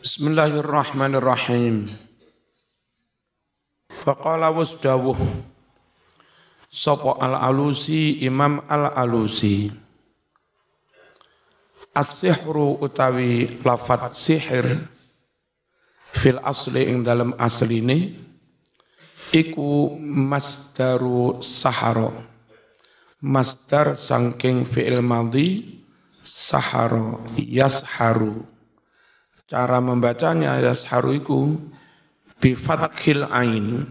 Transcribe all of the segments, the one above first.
Bismillahirrahmanirrahim. Faqala wasdawuh sapa al-Alusi Imam al-Alusi. As-sihru utawi lafat sihir fil asli ing dalam asline iku masdaru sahara. Masdar sangking fi'il madhi sahara yasharu Cara membacanya ya saharuiku bifathil ain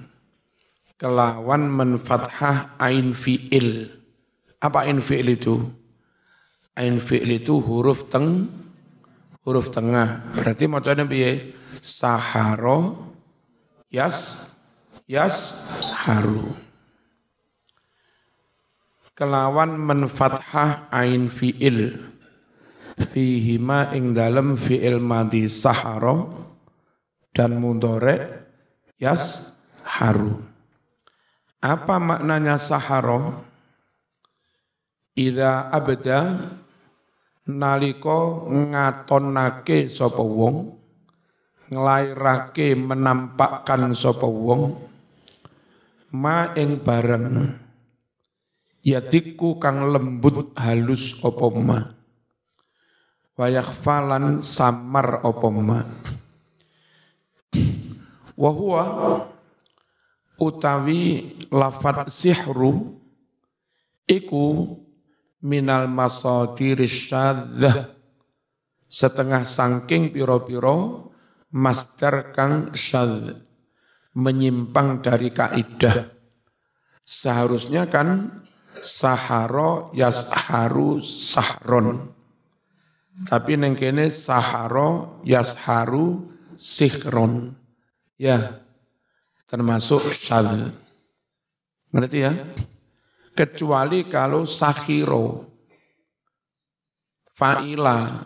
kelawan menfathah ain fi'il. Apa ain fi'il itu? Ain fi'il itu huruf teng huruf tengah. Berarti macamnya piye? Saharo yas yas haru kelawan menfathah ain fi'il fihima ing dalem fi'il madhi sahara dan mudhari yas haru. Apa maknanya sahara? Ida abda naliko ngatonake sapa wong nglairake menampakkan sapa wong ma ing bareng yatiku kang lembut halus apa ma wayakhfalan samar opoma. ma wa huwa utawi lafat sihru iku minal masadir syadzah setengah sangking piro-piro master kang syadz menyimpang dari kaidah seharusnya kan saharo yasharu sahron tapi neng kene saharo yasharu sihron. Ya, termasuk syad. Ngerti ya? Kecuali kalau sahiro. Fa'ila.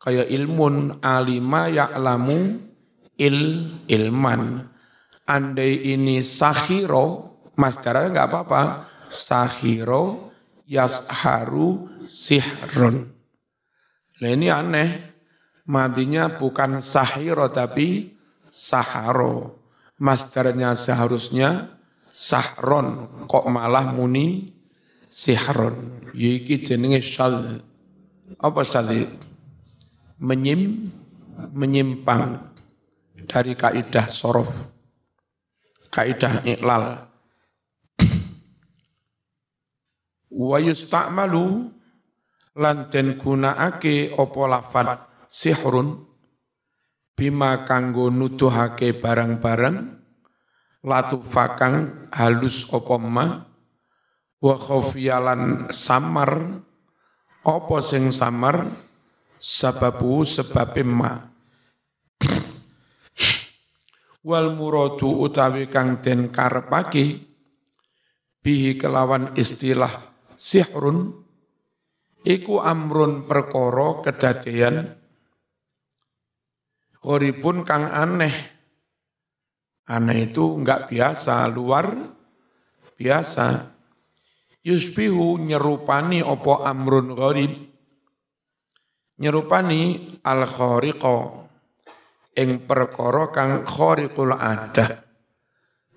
Kayak ilmun alima ya'lamu il ilman. Andai ini sahiro, masdarnya nggak apa-apa. Sahiro yasharu sihron Nah ini aneh, matinya bukan sahiro tapi saharo. Masdarnya seharusnya sahron, kok malah muni sihron. Yiki ya, jenenge syal. Apa syal Menyim, menyimpang dari kaidah sorof, kaidah iklal. Wa yusta'malu lan den gunakake apa lafat sihrun bima kanggo nuduhake barang-barang latufakang halus apa ma wa khofialan samar apa sing samar sababu sebab ma wal muradu utawi kang den karepake bihi kelawan istilah sihrun iku amrun perkoro kejadian Koripun kang aneh. Aneh itu enggak biasa, luar biasa. Yusbihu nyerupani opo amrun gharib. Nyerupani al khariqo ing perkoro kang khariqul adah.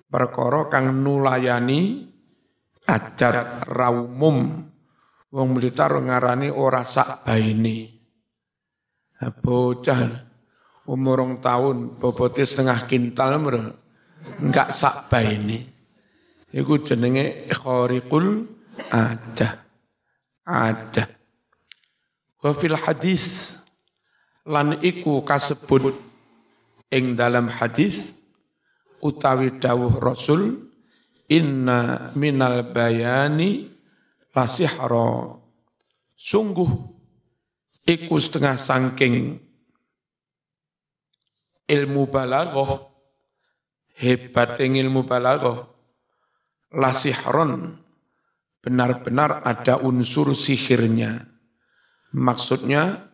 perkoro kang nulayani adat raumum Wong Blitar ngarani ora sak baini. Bocah umur rong tahun bobote setengah kintal mer enggak sak baini. Iku jenenge khariqul ada. Ada. Wa fil hadis lan iku kasebut ing dalam hadis utawi dawuh Rasul inna minal bayani lasihro. Sungguh iku setengah sangking ilmu balaghah hebat ilmu balaghah lasihron benar-benar ada unsur sihirnya. Maksudnya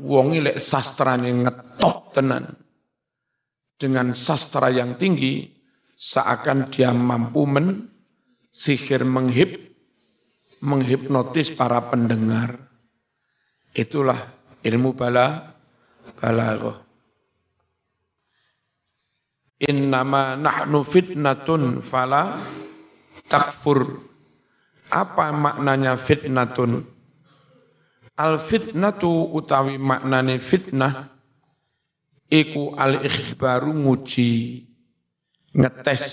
wong lek yang ngetop tenan. Dengan sastra yang tinggi seakan dia mampu men sihir menghip menghipnotis para pendengar. Itulah ilmu bala In Innama nahnu fitnatun fala takfur. Apa maknanya fitnatun? Al fitnatu utawi maknane fitnah iku al ikhbaru nguji ngetes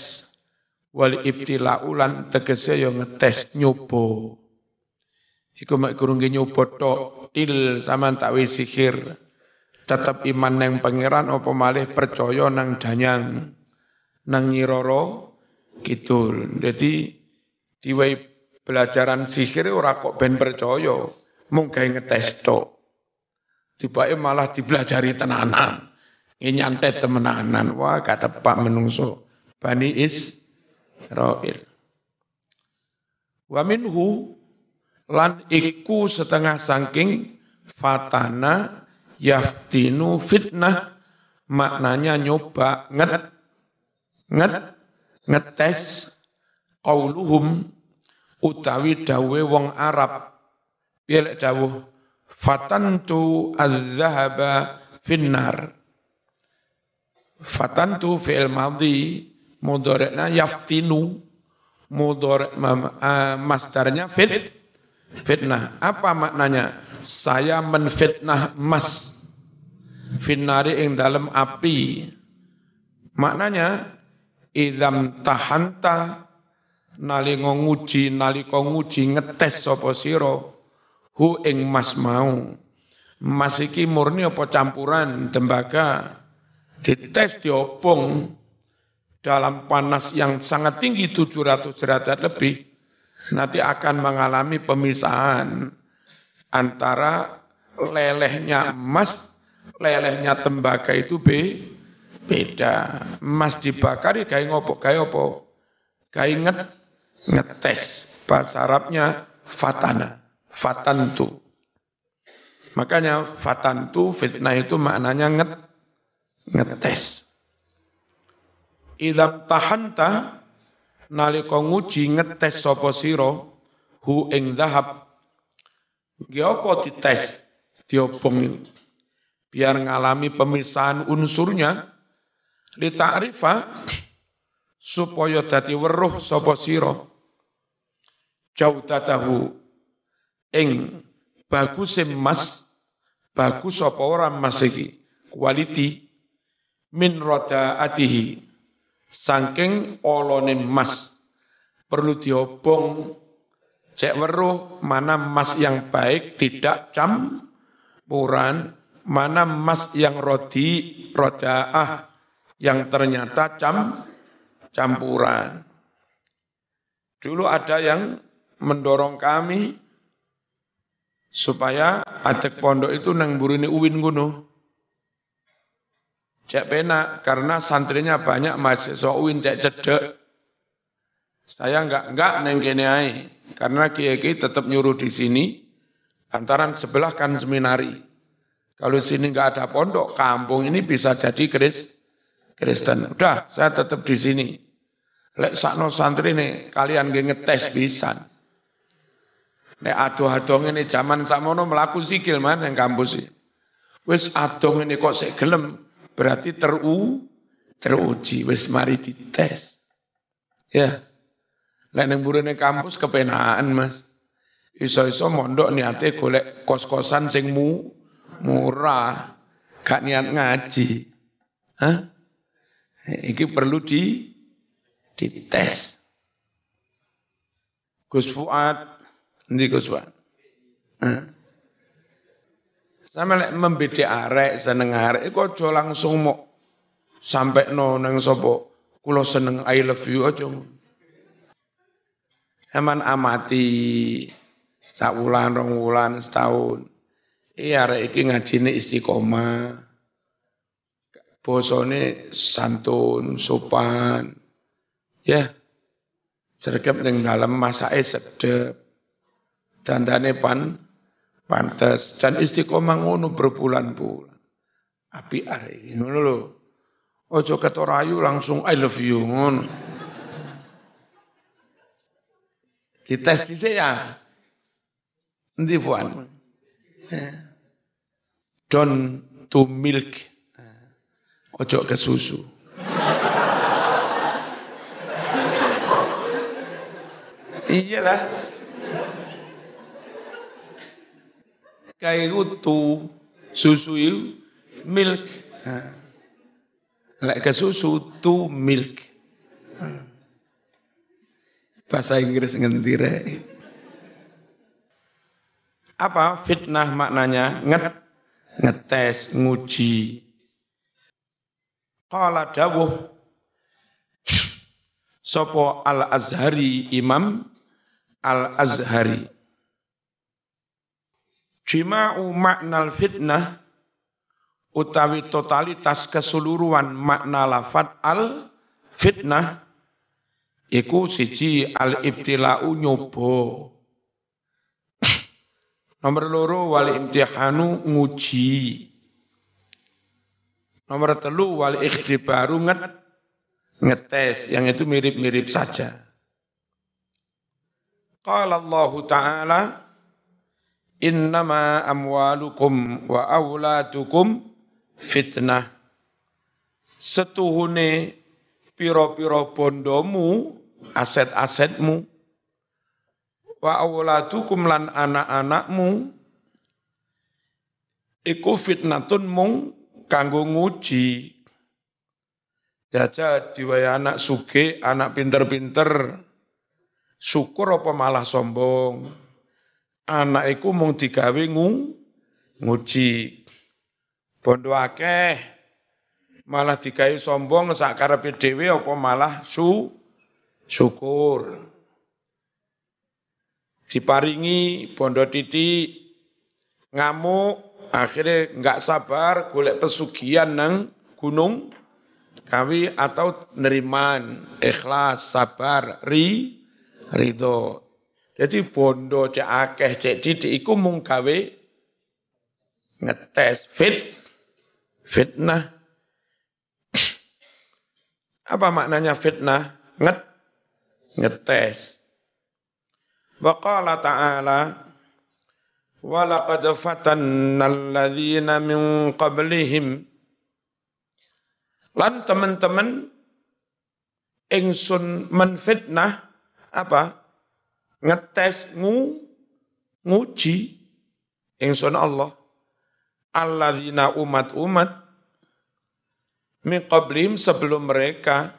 wal ibtilaulan tegese yo ya ngetes nyoba Iku mek kurung nyobot til sama tak wis sihir. tetap iman nang pangeran opo malih percaya nang danyang nang nyiroro kidul. Jadi diwai pelajaran sihir ora kok ben percaya, mung gawe ngetes tok. Tibake malah dipelajari tenanan. Nyantet temenanan. Wah, kata Pak Menungso. Bani Israel. Wa minhu lan iku setengah sangking fatana yaftinu fitnah maknanya nyoba nget nget ngetes qauluhum utawi dawe wong Arab piye dawuh fatantu az-zahaba finnar fatantu fi'il madhi mudhari'na yaftinu mudhari' masdarnya fit Fitnah. Apa maknanya? Saya menfitnah emas. Finari ing dalam api. Maknanya, idam tahanta nali nguji nali nguji ngetes sopo siro hu ing mas mau masiki murni apa campuran tembaga dites diopong dalam panas yang sangat tinggi 700 derajat lebih nanti akan mengalami pemisahan antara lelehnya emas, lelehnya tembaga itu be, beda. Emas dibakar ya kayak ngopo, kayak opo, kayak nget, ngetes. Bahasa Arabnya fatana, fatantu. Makanya fatantu, fitnah itu maknanya nget, ngetes. tahan tahanta, nalika nguji ngetes sapa sira hu ing zahab nggih apa dites diobong biar ngalami pemisahan unsurnya lita'rifa supaya dadi weruh sapa sira jaudatahu ing bagus emas bagus apa ora mas iki quality min atihi saking olone mas. Perlu diobong cek weruh mana mas yang baik tidak campuran, mana mas yang rodi rodaah yang ternyata cam campuran. Dulu ada yang mendorong kami supaya adek pondok itu nang burine uwin gunung Cek penak karena santrinya banyak masih UIN cek cedek. Saya enggak enggak nengkene ai karena kiai tetap nyuruh di sini lantaran sebelah kan seminari. Kalau di sini enggak ada pondok, kampung ini bisa jadi Kris Kristen. Udah, saya tetap di sini. Lek sakno santri nih kalian nggih ngetes pisan. Nek adoh adong ini zaman samono melaku sikil man yang kampus iki. Wis adoh ini kok sik gelem berarti teru teruji wis mari dites. Ya. Lek nang burune kampus kepenaan, Mas. Iso-iso mondok niate golek kos-kosan sing mu murah, gak niat ngaji. Hah? Iki perlu di dites. Gus Fuad, nanti Gus Fuad. Hah? Sama lek membedi arek seneng arek iku aja langsung mau sampai no nang sapa kula seneng I love you aja. Eman amati sak wulan rong wulan setahun. Iya arek iki ngajine istiqomah. Bosone santun, sopan. Ya. Sergap yang dalam masake sedep. Dandane pan pantas dan istiqomah ngono berbulan-bulan api ini ngono lho ojo ketorayu langsung I love you ngono dites dise ya ndi puan don to milk ojo ke susu Iya lah. kairutu susu itu milk. Lek ke susu tu milk. Bahasa Inggris ngentire. Apa fitnah maknanya? Nget, ngetes, nguji. Qala dawuh Sopo Al-Azhari Imam Al-Azhari Jima'u maknal fitnah utawi totalitas keseluruhan makna lafat al fitnah iku siji al ibtilau nyobo nomor loro wal imtihanu nguji nomor telu wal ikhtibaru nget ngetes yang itu mirip-mirip saja qala Allah taala innama amwalukum wa awladukum fitnah setuhune piro-piro bondomu aset-asetmu wa awladukum lan anak-anakmu iku fitnatun mung kanggo nguji Jaja diwaya anak suge, anak pinter-pinter, syukur apa malah sombong anak iku mung digawe ngu nguji bondo akeh malah digawe sombong sak karepe dhewe apa malah su syukur diparingi bondo titi, ngamuk akhirnya nggak sabar golek pesugihan nang gunung kawi atau neriman ikhlas sabar ri ridho jadi bondo cek akeh cek didik iku mung gawe ngetes fit fitnah. Apa maknanya fitnah? Nget ngetes. Wa qala ta'ala wa laqad fatanna alladziina min qablihim Lan teman-teman ingsun menfitnah apa? ngetes ngu nguji ingsun Allah alladzina umat-umat min sebelum mereka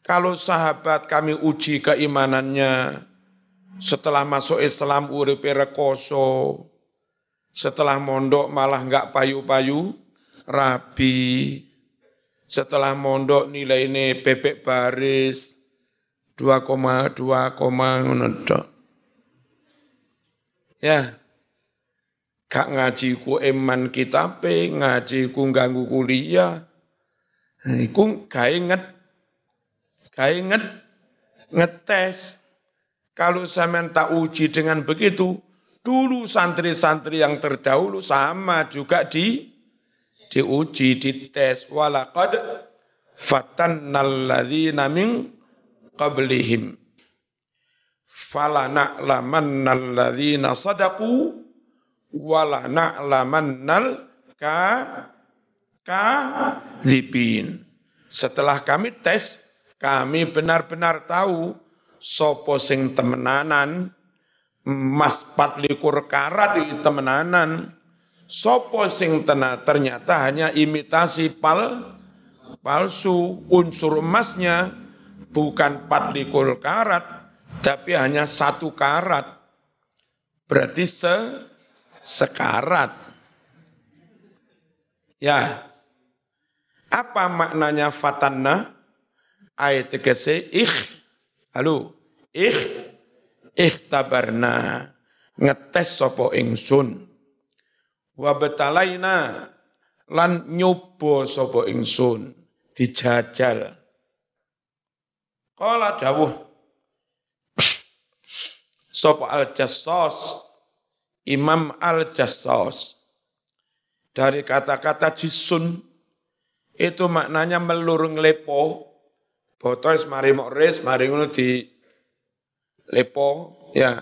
kalau sahabat kami uji keimanannya setelah masuk Islam uripe rekoso setelah mondok malah nggak payu-payu rabi setelah mondok nilai ini bebek baris dua koma koma ngono Ya. Gak ngaji ku eman kitab, ngaji ku ganggu kuliah. ku ngat, nget ngat, nget ngetes. Kalau saya tak uji dengan begitu, dulu santri-santri yang terdahulu sama juga di diuji, dites. Walaqad fatan ladzina naming qablihim falana'lamannal ladzina sadaqu walana'lamannal ka kadzibin setelah kami tes kami benar-benar tahu sopo sing temenanan emas patlikur karat di temenanan sopo sing tena ternyata hanya imitasi pal palsu unsur emasnya bukan likur karat, tapi hanya satu karat. Berarti se sekarat. Ya. Apa maknanya fatanna? Ayat tegese ikh. Halo. Ikh. tabarna Ngetes sopo ingsun. Wabetalaina. Lan nyobo sopo ingsun. Dijajal Kala dawuh Sop al-Jassos Imam al-Jassos dari kata-kata jisun itu maknanya melur nglepo botois mari mokres mari ngono di lepo ya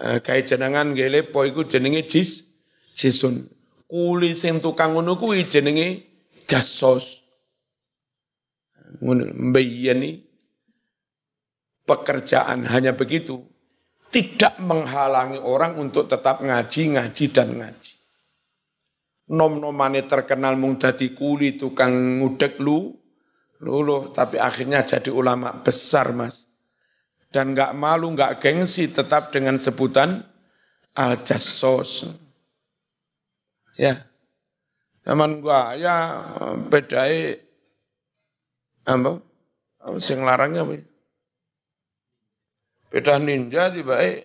e, kayak jenengan nggih lepo iku jenenge jis jisun kuli sing tukang ngono kuwi jenenge jasos ngono mbiyen pekerjaan hanya begitu, tidak menghalangi orang untuk tetap ngaji, ngaji, dan ngaji. Nom-nomane terkenal mung dadi kuli tukang ngudek lu, lulu, tapi akhirnya jadi ulama besar mas. Dan nggak malu, nggak gengsi tetap dengan sebutan Al-Jassos. Ya, zaman gua ya bedai apa sing larangnya apa Pedah ninja tiba eh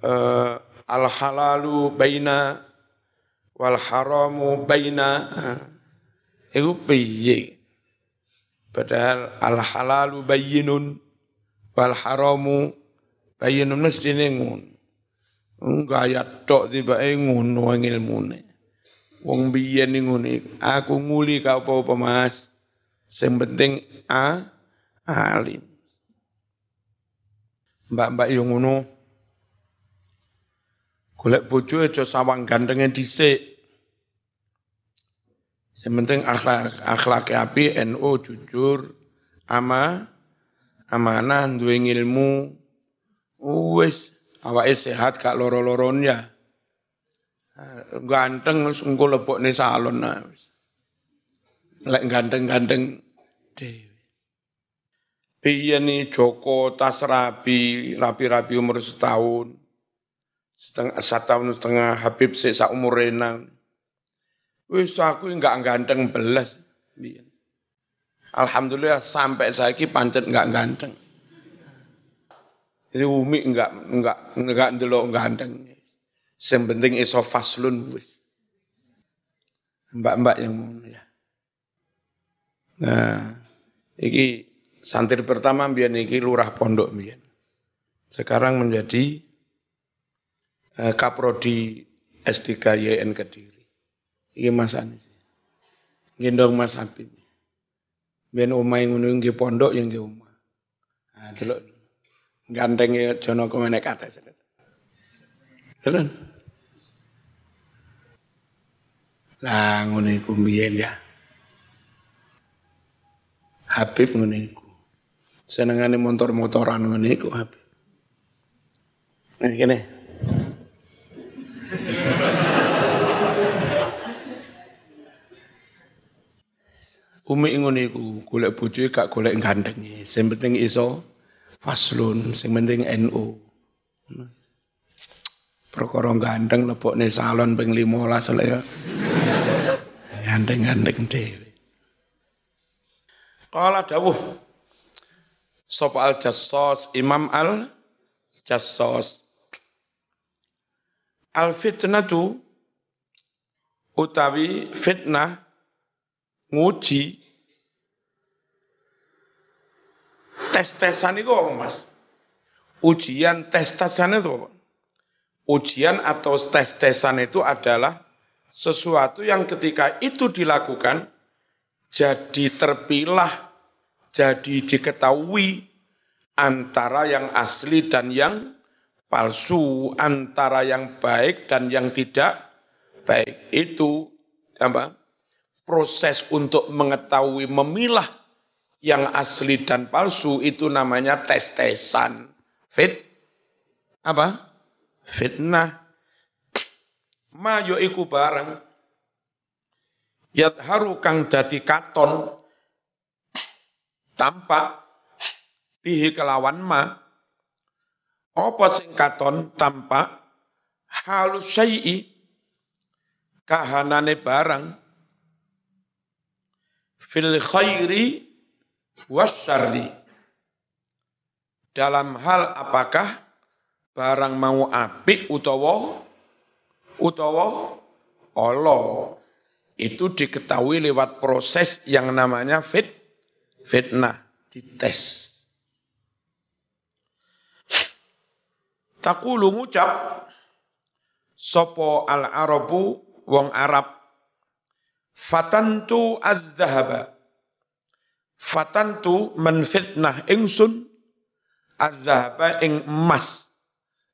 uh, al halalu baina wal haramu baina eh, itu piye padahal al halalu bayinun wal haramu bayinun mesti ngun ya tok tiba ngono ngun wong biyen ngene aku nguli kau apa mas sing penting a ah, alim mbak-mbak yang ngono. Golek bojo aja sawang gantengnya dhisik. Yang penting akhlak akhlak api, no jujur, ama amanah, duwe ilmu. Wis awake sehat gak loro-loron ya. Ganteng sungguh lebokne salon. Nah, Lek ganteng-ganteng dhewe. Biyeni Joko tas rabi, rabi-rabi umur setahun. Setengah, setahun setengah Habib sisa umur renang. Wis aku enggak ganteng belas. Biyen. Alhamdulillah sampai saiki pancet enggak ganteng. Jadi Umi enggak enggak enggak ndelok ganteng. Yang penting iso faslun wis. Mbak-mbak yang mau ya. Nah, iki santri pertama mbiyen iki lurah pondok mbiyen. Sekarang menjadi eh, Kaprodi S3 YN Kediri. Iki Mas Anis. Gendong Mas Habib. Mbiyen omahe ngono iki pondok ya nggih omah. Ah delok gandeng ya, jono kemenek atas. Delok. Lah ngono iku mbiyen ya. Habib ngono iku senengane motor-motoran ngene iku Habib. Nah, eh, kene. Umi ngono iku golek bojoe gak golek gandenge, sing penting iso faslun, sing penting NU. Perkara gandeng lebokne salon ping 15 lek ya. Gandeng-gandeng dhewe. Kala dawuh Sob al-Jassos, Imam al-Jassos. al fitnah tu utawi fitnah nguji tes-tesan itu apa mas? Ujian tes-tesan itu apa? Ujian atau tes-tesan itu adalah sesuatu yang ketika itu dilakukan jadi terpilah jadi diketahui antara yang asli dan yang palsu, antara yang baik dan yang tidak baik. Itu apa? Proses untuk mengetahui memilah yang asli dan palsu itu namanya tes-tesan. Fit apa? Fitnah. Ma iku barang yadharu kang dadi katon tampak bihi kelawan ma apa sing katon tampak halus syai'i kahanane barang fil khairi wasyari dalam hal apakah barang mau apik utawa utawa Allah itu diketahui lewat proses yang namanya fit fitnah, dites. Takulu ngucap sopo al-arabu wong Arab fatantu az-zahaba fatantu menfitnah ingsun az-zahaba ing emas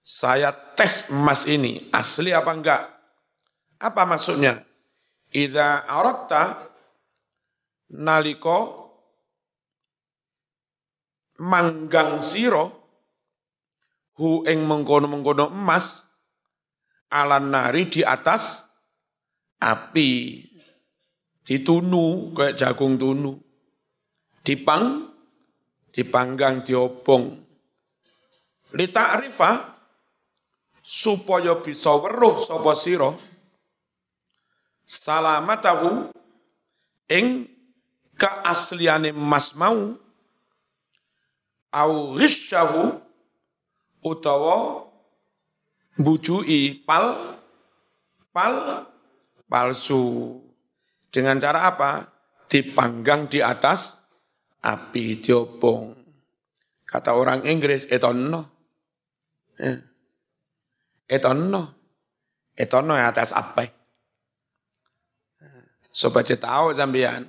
saya tes emas ini asli apa enggak apa maksudnya Ida aratta naliko manggang siro hu ing mengkono-mengkono emas alan nari di atas api ditunu kayak jagung tunu dipang dipanggang diobong arifa supaya bisa weruh sapa sira salamatahu ing keasliane mas mau au ghisyahu utawa bujui pal pal palsu dengan cara apa dipanggang di atas api diopong kata orang Inggris etonno eh. etonno etonno ya atas apa eh. sobat tahu sambian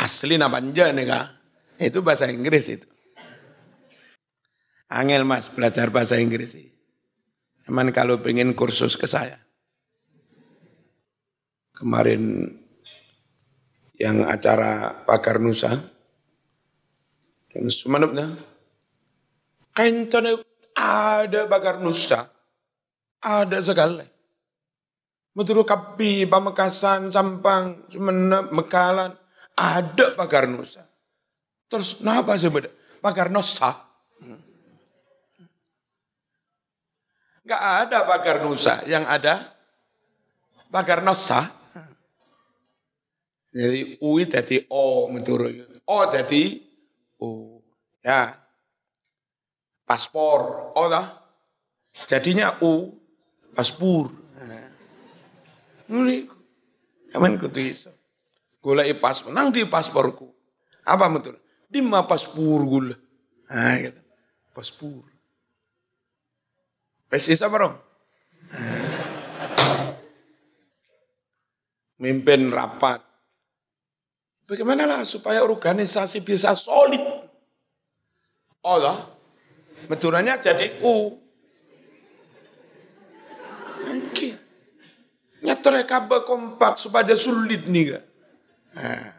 asli nabanja nih kak itu bahasa Inggris itu Angel mas belajar bahasa Inggris. Cuman kalau pengen kursus ke saya. Kemarin yang acara Pakar Nusa. Yang semanapnya. Kencana ada Pakar Nusa. Ada segala. Menurut Kapi, Pamekasan, Sampang, Semenep, Mekalan. Ada Pakar Nusa. Terus kenapa sih Pakar Nusa? Gak ada pagar nusa. Yang ada pagar nosa. Jadi u jadi o menurut. O jadi u. Ya. Paspor. O lah. Jadinya u. Paspor. Ini kapan kutu iso. Gulai paspor. Nang di pasporku. Apa menurut? Dima paspor gula. Nah, gitu. Paspor. PSIS apa dong? Mimpin rapat. Bagaimana lah supaya organisasi bisa solid? Allah, oh, meturannya jadi U. Oke. Nyetre ya, kabel kompak supaya sulit nih ga? Nah,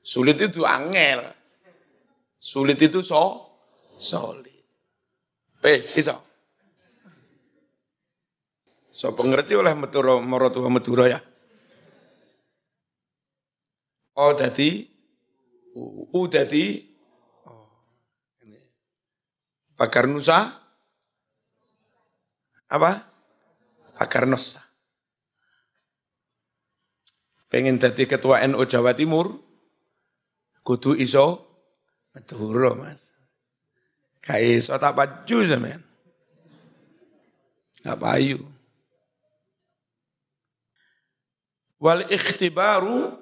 sulit itu angel. Sulit itu so, solid. Pes, iso. So pengerti oleh meturo marotua meturo ya. oh jadi, U, oh, ini. Pakar Nusa apa? Pakar Nusa. Pengen jadi ketua NU NO Jawa Timur, kudu iso meturo Mas. Kayak iso tak baju zaman Enggak payu. wal ikhtibaru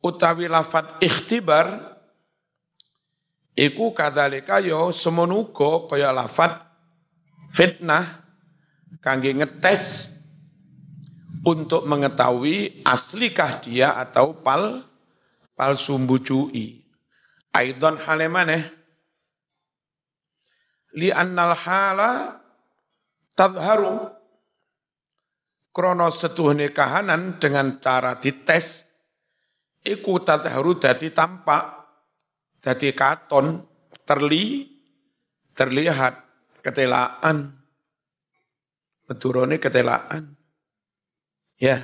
utawi lafat ikhtibar iku kadzalika yo ya semenugo kaya lafat fitnah kangge ngetes untuk mengetahui aslikah dia atau pal palsu cuci. Aidon halemane li annal hala tadharu krono setuhne kahanan dengan cara dites iku tatharu dadi tampak dadi katon terli terlihat ketelaan meturone ketelaan ya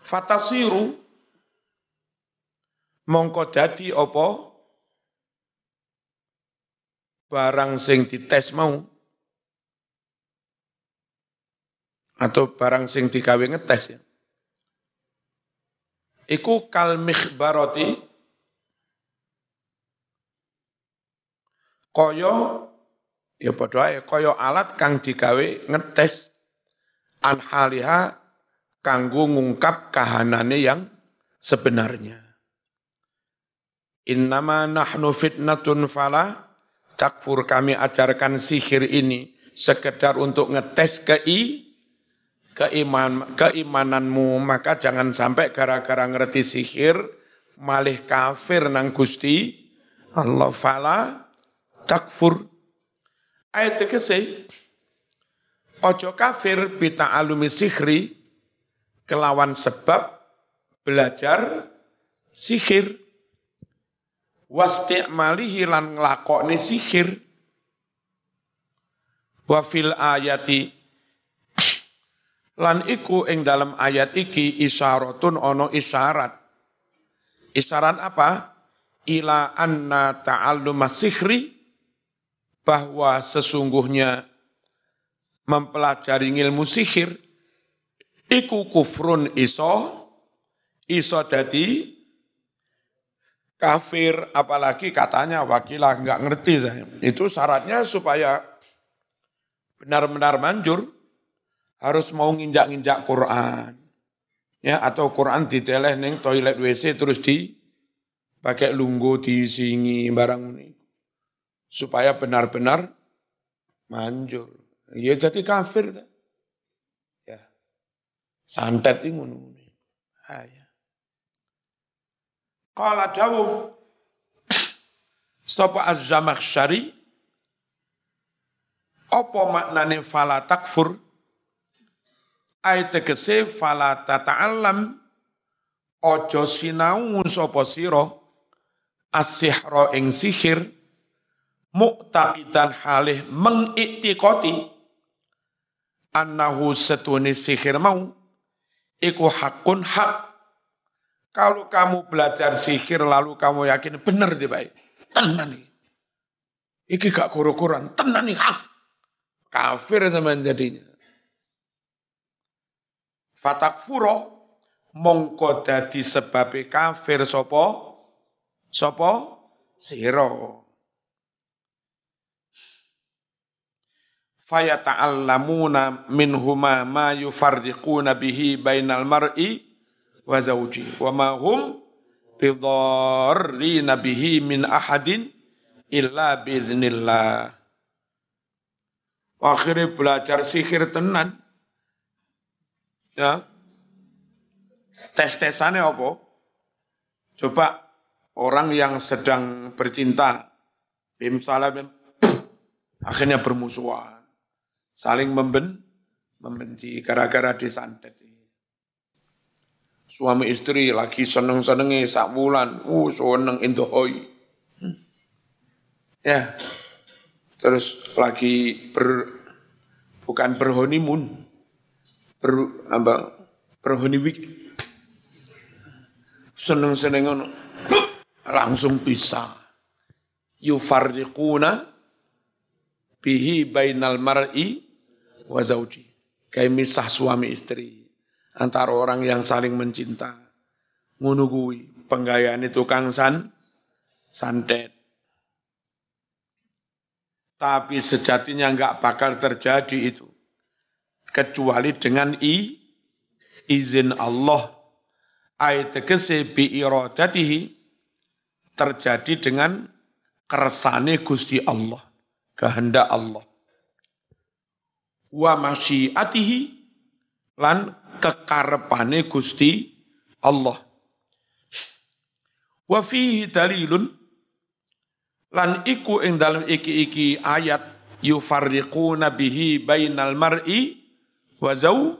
fatasiru mongko dadi opo barang sing dites mau atau barang sing digawe ngetes ya. Iku kal baroti kaya ya padha ae kaya alat kang digawe ngetes anhaliha kanggo ngungkap kahanane yang sebenarnya. Innama nahnu fitnatun fala takfur kami ajarkan sihir ini sekedar untuk ngetes kei keiman keimananmu maka jangan sampai gara-gara ngerti sihir malih kafir nang Gusti Allah fala takfur ayat ke ojo kafir bita alumi sihri kelawan sebab belajar sihir wasti malih hilan nglakokne sihir wafil ayati Lan iku ing dalam ayat iki isyaratun ono isyarat. Isyarat apa? Ila anna ta'allum sihri bahwa sesungguhnya mempelajari ilmu sihir iku kufrun iso iso jadi kafir apalagi katanya wakilah nggak ngerti saya itu syaratnya supaya benar-benar manjur harus mau nginjak-nginjak Quran. Ya, atau Quran diteleh neng toilet WC terus di pakai lunggu disingi barang ini. Supaya benar-benar manjur. Ya jadi kafir. Ya. Santet ini ngono. Ah, ya. stopa dawuh Sapa az syari apa maknane falatakfur takfur? Ai tegese fala tata'allam ojo sinau sapa sira asihro ing sihir muktaqidan halih mengiktikoti annahu setuni sihir mau iku hakun hak kalau kamu belajar sihir lalu kamu yakin benar di baik tenan nih iki gak kurukuran, tenan nih hak kafir sama jadinya fatak furo mongko dadi sebabe kafir sopo sopo siro faya ta'allamuna minhuma ma yufarriquna bihi bainal mar'i wa zawji wa ma hum bihi min ahadin illa biiznillah akhirnya belajar sihir tenan Ya. Tes-tesannya apa? Coba orang yang sedang bercinta, bim salam, akhirnya bermusuhan. Saling memben, membenci gara-gara disantet. Suami istri lagi seneng senengnya sak bulan, uh seneng indohoi. hoy Ya, terus lagi ber, bukan berhonimun, per apa perhoni week seneng seneng ono langsung pisah yufarriquna bihi bainal mar'i wa zauji kayak misah suami istri antara orang yang saling mencinta ngono penggayaan itu tukang san santet tapi sejatinya nggak bakal terjadi itu kecuali dengan i izin Allah ayat ke bi iradatihi terjadi dengan kersane Gusti Allah kehendak Allah wa masyiatihi lan kekarepane Gusti Allah wa fihi dalilun lan iku ing dalam iki-iki ayat yufarriquna bihi bainal mar'i wazau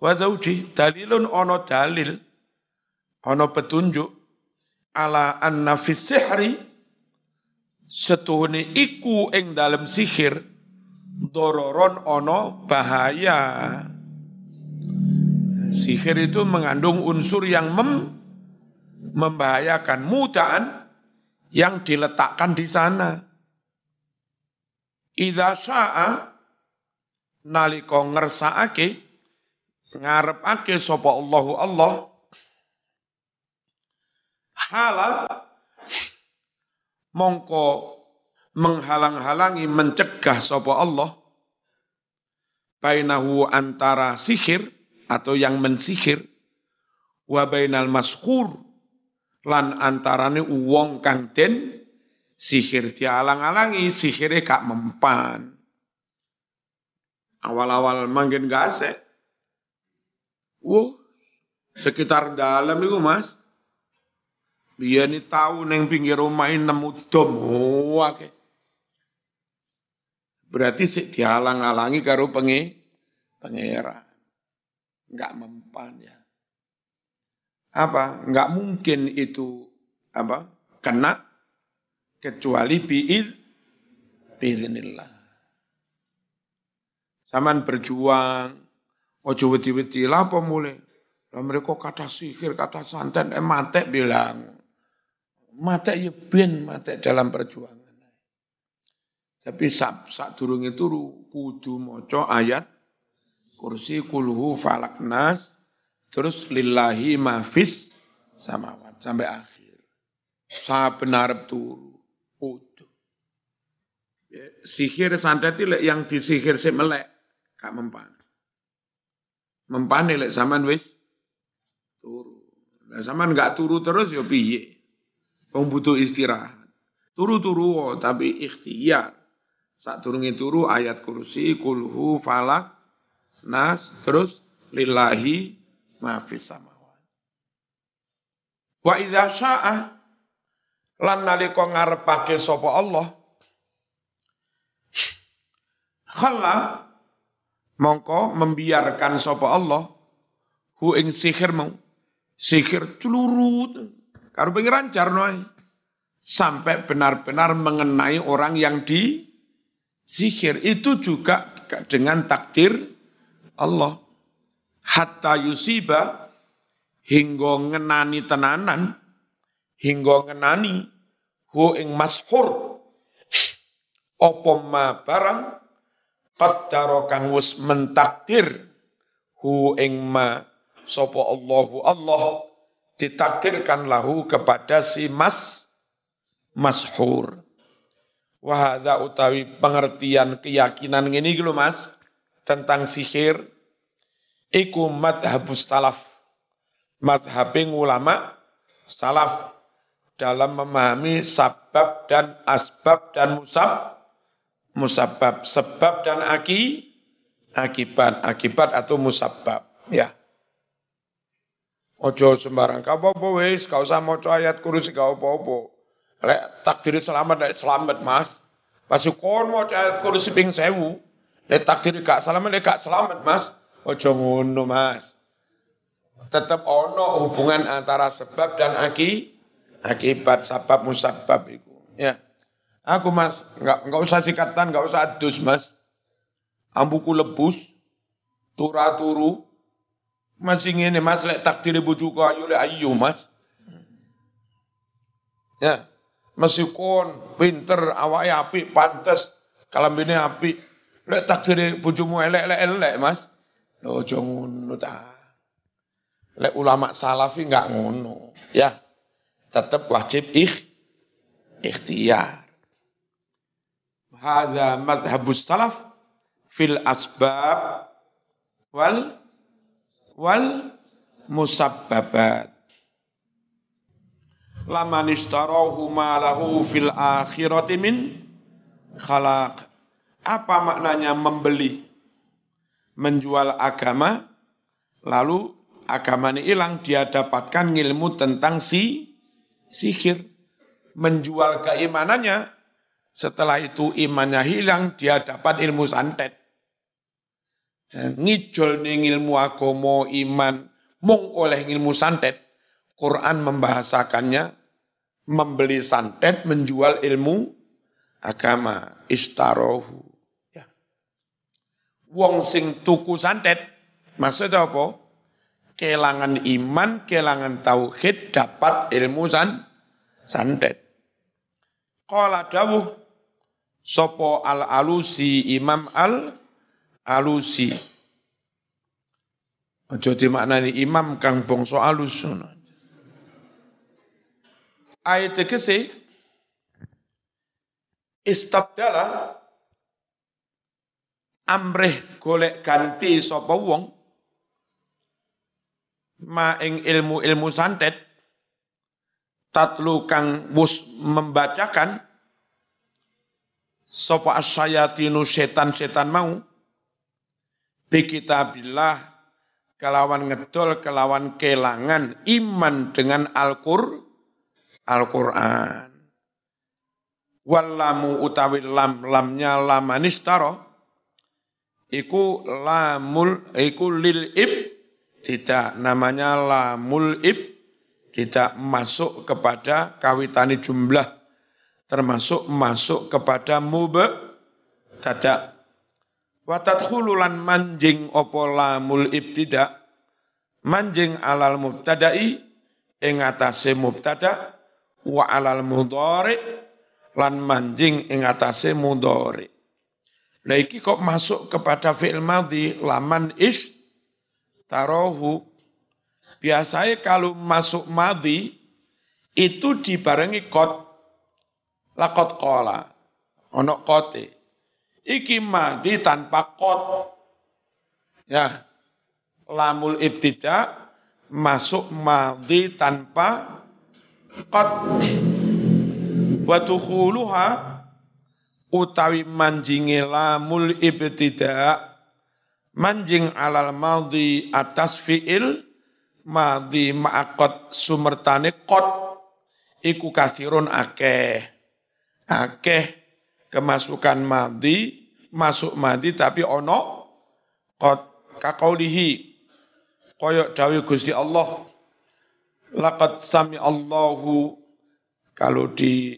wazau ji dalilun ono dalil ono petunjuk ala anna fis sihri setuhune iku ing dalam sihir dororon ono bahaya sihir itu mengandung unsur yang mem membahayakan mudaan yang diletakkan di sana Iza sa'a nalika ngersakake ngarepake sapa Allahu Allah hala mongko menghalang-halangi mencegah sapa Allah bainahu antara sihir atau yang mensihir wa bainal maskhur lan antarane wong kang den sihir dialang-alangi sihire gak mempan awal-awal manggen gasek. Wuh, sekitar dalam itu mas. Dia ini tahu neng pinggir rumah ini nemu dom. Oh, okay. Berarti sik dihalang-halangi karo pengi, pengera. Enggak mempan ya. Apa? Enggak mungkin itu apa? Kena kecuali biil biiznillah. Saman berjuang, ojo wedi-wedi, lapo mulai. Lah mereka kata sihir, kata santet, eh matek bilang. Mate ya ben mate dalam perjuangan. Tapi sak sak durung itu kudu moco ayat kursi kulhu falaknas terus lillahi mafis samawat sampai akhir. Saya benar betul, kudu. Sihir santet yang disihir si melek gak mempan. Mempan nilai zaman wis turu. nah zaman gak turu terus yo piye? Wong butuh istirahat. Turu-turu tapi ikhtiar. Saat turungi turu ayat kursi kulhu falak nas terus lillahi maafis sama. Wa idza sya'a lan nalika ngarepake sapa Allah khalla mongko membiarkan sopo Allah hu ing sihir mau sihir celurut karo pengiran carnoi sampai benar-benar mengenai orang yang di sihir itu juga dengan takdir Allah hatta yusiba hingga ngenani tenanan hingga ngenani hu ing mashur opo ma barang qaddara kang wis mentakdir hu ing ma sapa Allahu Allah ditakdirkan lahu kepada si mas mashur. Wahada utawi pengertian keyakinan ngene gitu mas tentang sihir iku madhabus salaf madhabing ulama salaf dalam memahami sabab dan asbab dan musab musabab sebab dan aki akibat akibat atau musabab ya ojo sembarang kau bobo wes kau usah maca ayat kursi kau bobo lek takdir selamat lek selamat mas pasukor kon maca ayat kursi ping sewu lek takdir gak selamat lek gak selamat mas ojo ngono mas tetap ono hubungan antara sebab dan aki akibat sebab musabab itu ya Aku mas, nggak nggak usah sikatan, nggak usah adus mas. Ambuku lebus, tura turu. Mas Masih ini mas, lek takdir bujuku ayu lek ayu mas. Ya, masih kon, pinter, awak api, pantas, ini api. Lek takdir bujumu elek elek elek mas. Lo tak ta. Lek ulama salafi nggak ngono, ya. Tetap wajib ikh, ikhtiar hadza mazhabus salaf fil asbab wal wal musabbabat laman istarahu ma lahu fil akhirati min khalaq apa maknanya membeli menjual agama lalu agama ini hilang dia dapatkan ilmu tentang si sihir menjual keimanannya setelah itu imannya hilang, dia dapat ilmu santet. Ya, ngijol ning ilmu agomo iman, mung oleh ilmu santet. Quran membahasakannya, membeli santet, menjual ilmu agama. Istarohu. Ya. Wong sing tuku santet, maksudnya apa? Kelangan iman, kelangan tauhid, dapat ilmu san, santet. Kala dawuh, sopo al-alusi imam al-alusi. Ojo dimaknani imam kang bongso alus. Ayat tegese istabdala amrih golek ganti sopo wong ma ing ilmu-ilmu santet tatlu kang bus membacakan sapa asyayatinu setan-setan mau bikitabillah kelawan ngedol kelawan kelangan iman dengan Al-Qur Al-Qur'an wallamu utawi lam lamnya lamanistaro iku lamul iku lil ib tidak namanya lamul ib tidak masuk kepada kawitani jumlah termasuk masuk kepada mube tada watat hululan manjing opo lamul ibtida manjing alal mubtadai ing mubtada wa alal mudhari lan manjing ing atase mudhari Nah iki kok masuk kepada fi'il madhi laman is tarohu biasanya kalau masuk madhi itu dibarengi kot lakot kola. onok kote. Iki madi tanpa kot. Ya. Lamul ibtida masuk madi tanpa kot. Watukhuluha utawi manjingi lamul ibtida manjing alal madi atas fi'il madi ma'akot sumertane kot iku kasirun akeh akeh kemasukan madi masuk madi tapi ono kakau dihi koyok dawi Gusti Allah Lakat sami Allahu kalau di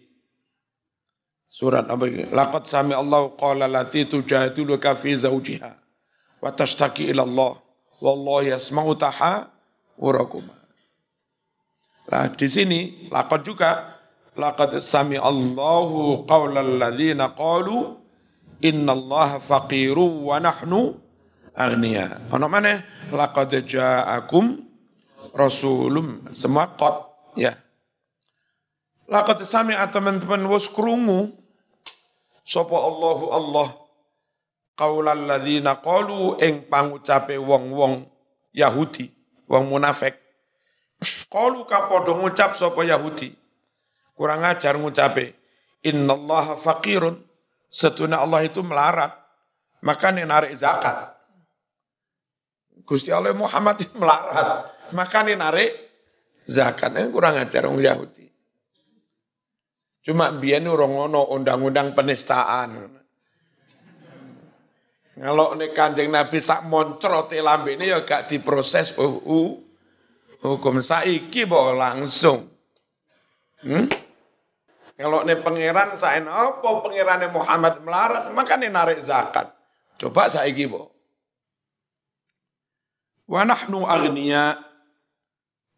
surat apa ini Lakat sami Allahu qala lati tujadiluka fi zaujiha wa tashtaki ila Allah wallahu yasma'u taha urakuma Nah, di sini lakot juga laqad sami Allahu qaulal ladzina qalu Allah faqiru wa nahnu agniya. Ono mana? Laqad ja'akum rasulum semua kot ya. Laqad sami teman-teman wis krungu sapa Allahu Allah qaulal ladzina qalu eng pangucape wong-wong Yahudi, wong munafik. Qalu kapodo ngucap sapa Yahudi Kurang ajar ngucape. Innallaha fakirun Setuna Allah itu melarat. Maka narik zakat. Gusti Allah Muhammad itu melarat. Maka narik zakat. Ini kurang ajar orang Yahudi. Cuma biar orang ono undang-undang penistaan. Kalau ini kanjeng Nabi sak moncrot lambe ini ya gak diproses uh, uh, hukum saiki boh langsung. Hmm? Kalau ini pangeran saya apa pangeran Muhammad melarat, maka ini narik zakat. Coba saya Bu. Wa nahnu agniya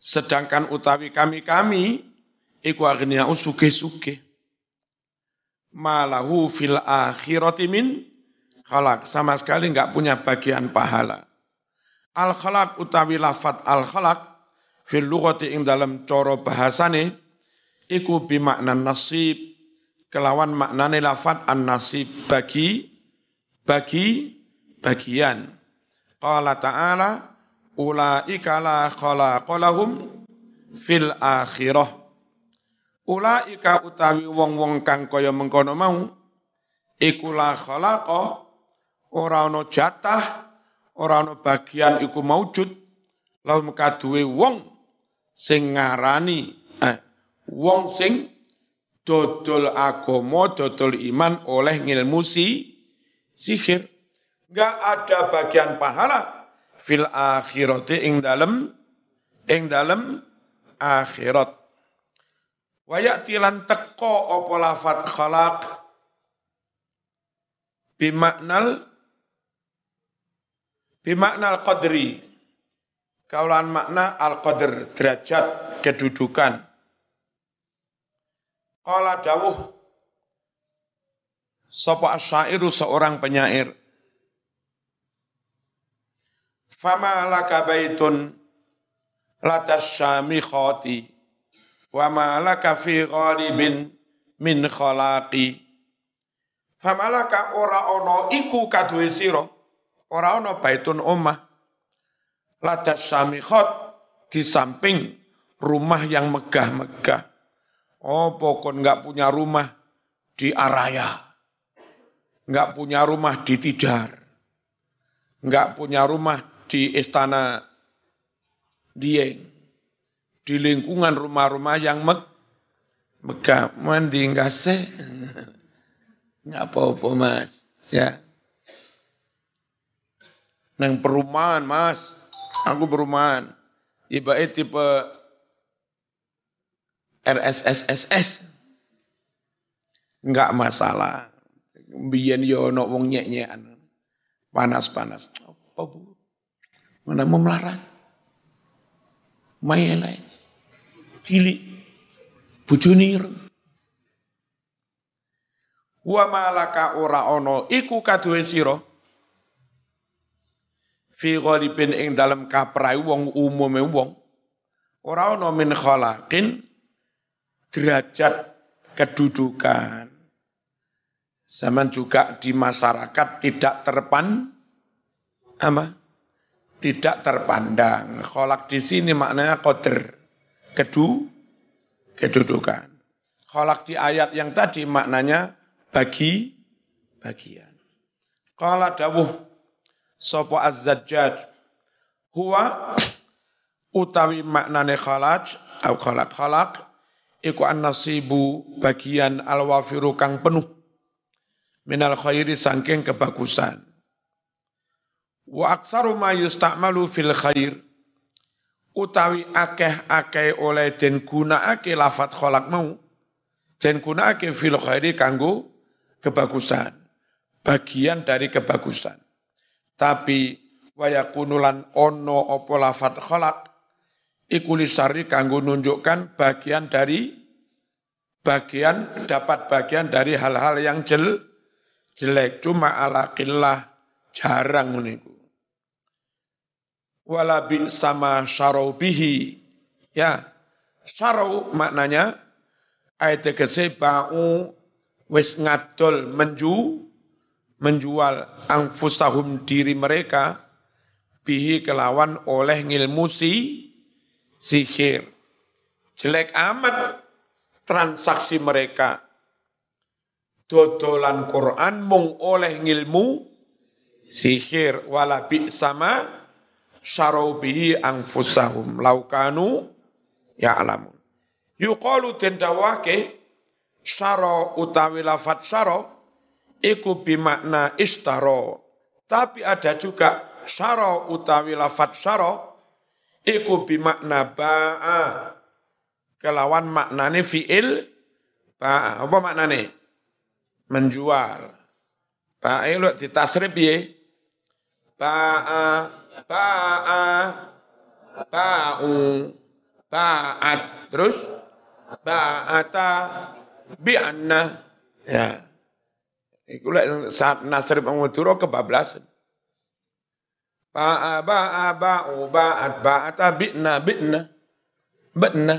sedangkan utawi kami-kami iku agniya usuke suke Malahu fil akhirati min khalaq sama sekali nggak punya bagian pahala. Al khalak utawi lafat al khalak fil lugati ing dalam coro bahasane iku makna nasib kelawan makna nilafat an nasib bagi bagi bagian qala ta'ala ulaika la khalaqalahum fil akhirah ulaika utawi wong-wong kang kaya mengkono mau iku la khalaqa ora ana jatah ora ana bagian iku maujud lahum kaduwe wong sing ngarani eh, wong sing dodol agomo dodol iman oleh ngilmu si sihir. Enggak ada bagian pahala fil akhirat ing dalem ing dalem akhirat. Waya lan teko apa lafat khalaq bimaknal bimaknal qadri kaulan makna al qadr derajat kedudukan Kala dawuh sapa asyairu seorang penyair. Fama laka baitun latas syami khoti wa ma laka fi ghalibin min khalaqi. Fama laka ora ono iku kadwe siro, ora ono baitun omah. Latas syami khot di samping rumah yang megah-megah Oh, kon nggak punya rumah di Araya, nggak punya rumah di Tidar, nggak punya rumah di Istana Dieng, di lingkungan rumah-rumah yang meg-megaman mandi nggak se, nggak apa-apa mas, ya. Neng perumahan mas, aku perumahan. Ibarat tipe RSSSS. Enggak masalah. Biyen yo ono wong nyek-nyekan. Panas-panas. Apa Bu? Mana mau melarang? Mayelai. kili Bujuni. Wa malaka ora ono iku kaduwe sira. Fi ghalibin ing dalem kaprai wong umume wong. Ora ono min khalaqin derajat kedudukan. Zaman juga di masyarakat tidak terpan apa? Tidak terpandang. Kolak di sini maknanya koder. Kedu, kedudukan. Kolak di ayat yang tadi maknanya bagi, bagian. Kholak dawuh sopo az huwa utawi maknane khalaj au khalaq iku an-nasibu bagian al-wafiru kang penuh minal khairi sangking kebagusan. Wa aktsaru ma yusta'malu fil khair utawi akeh-akeh oleh den akeh lafat kholak mau den akeh fil khairi kanggo kebagusan bagian dari kebagusan tapi wayakunulan ono opo lafat kholak ikulisari kanggo nunjukkan bagian dari bagian dapat bagian dari hal-hal yang jel, jelek cuma ala jarang niku wala bi sama syarau bihi ya syarau maknanya ayat ke sebau wis ngadol menju menjual angfusahum diri mereka bihi kelawan oleh ngilmu si zikir. Jelek amat transaksi mereka. Dodolan Quran mung oleh ngilmu sihir wala bi sama syarau ang fusahum laukanu ya alamun. Yuqalu den dawake syara utawi lafat syara iku bimakna istaro. Tapi ada juga syara utawi lafat syara iku bimakna ba'a kelawan maknane fiil ba'a apa maknane menjual ba'a itu ditasrif ya. ba'a ba'a ba'u ba'at terus ba'ata bi'anna ya iku lek saat nasrif ke kebablasan Ba'a ba'a ba'u ba'at ba'ata bi'na bi'na bi'na.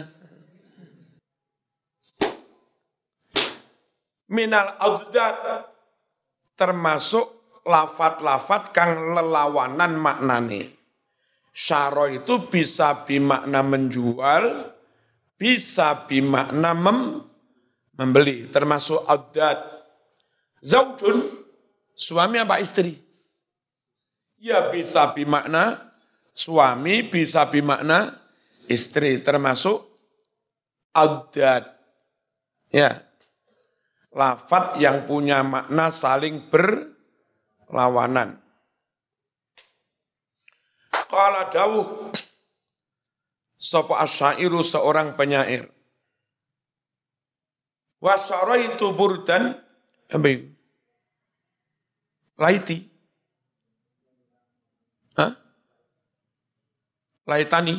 Minal adzat. termasuk lafat-lafat kang lelawanan maknane. Syaro itu bisa bimakna menjual, bisa bimakna mem, membeli, termasuk adzat. Zaudun, suami apa istri? Ya bisa bimakna suami, bisa bimakna istri, termasuk adat. Ya, lafat yang punya makna saling berlawanan. Kalau dawuh, sopa asyairu seorang penyair. itu burdan, ambil, laiti laitani.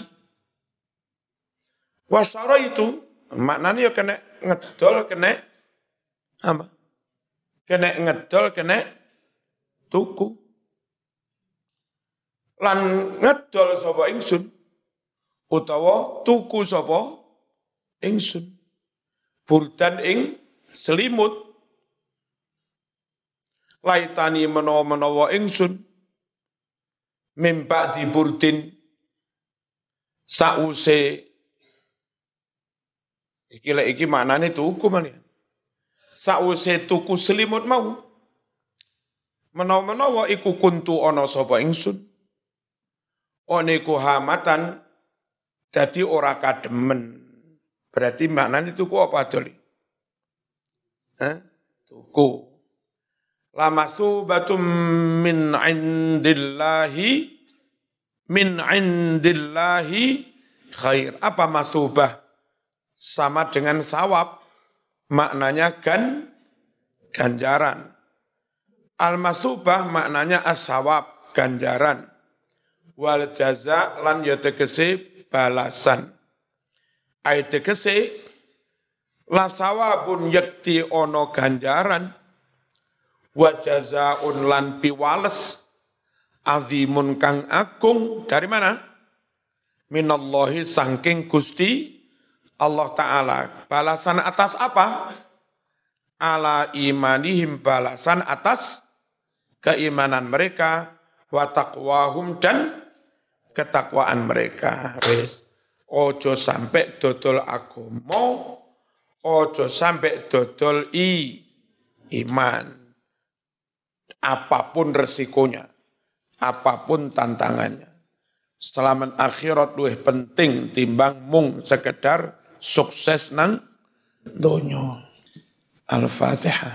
Wasara itu maknanya ya kena ngedol kena apa? Kena ngedol kena tuku. Lan ngedol sapa ingsun utawa tuku sapa ingsun. Burdan ing selimut laitani menawa-menawa ingsun mimpak di burdin sause iki lek iki maknane tuku sau Sause tuku selimut mau menawa-menawa iku kuntu ana sapa ingsun. oni hamatan jadi ora kademen. Berarti maknane tuku apa doli? Hah? Tuku. Lama subatum min indillahi min indillahi khair. Apa masubah? Sama dengan sawab, maknanya gan ganjaran. Al-masubah maknanya as-sawab, ganjaran. Wal jaza lan ya balasan. Ai la sawabun yakti ono ganjaran wa jazaun lan piwales azimun kang agung dari mana? Minallahi sangking Gusti Allah taala. Balasan atas apa? Ala imanihim balasan atas keimanan mereka wa taqwahum dan ketakwaan mereka. Wis. Ojo sampai dodol mau ojo sampai dodol i iman. Apapun resikonya apapun tantangannya. Selamat akhirat lebih penting timbang mung sekedar sukses nang donyo. Al-Fatihah.